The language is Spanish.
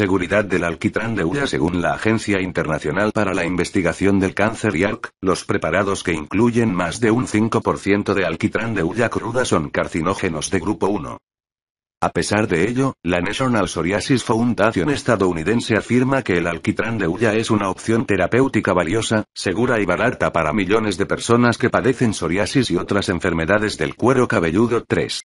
Seguridad del alquitrán de ulla Según la Agencia Internacional para la Investigación del Cáncer ARC, los preparados que incluyen más de un 5% de alquitrán de ulla cruda son carcinógenos de grupo 1. A pesar de ello, la National Psoriasis Foundation estadounidense afirma que el alquitrán de Ulla es una opción terapéutica valiosa, segura y barata para millones de personas que padecen psoriasis y otras enfermedades del cuero cabelludo 3.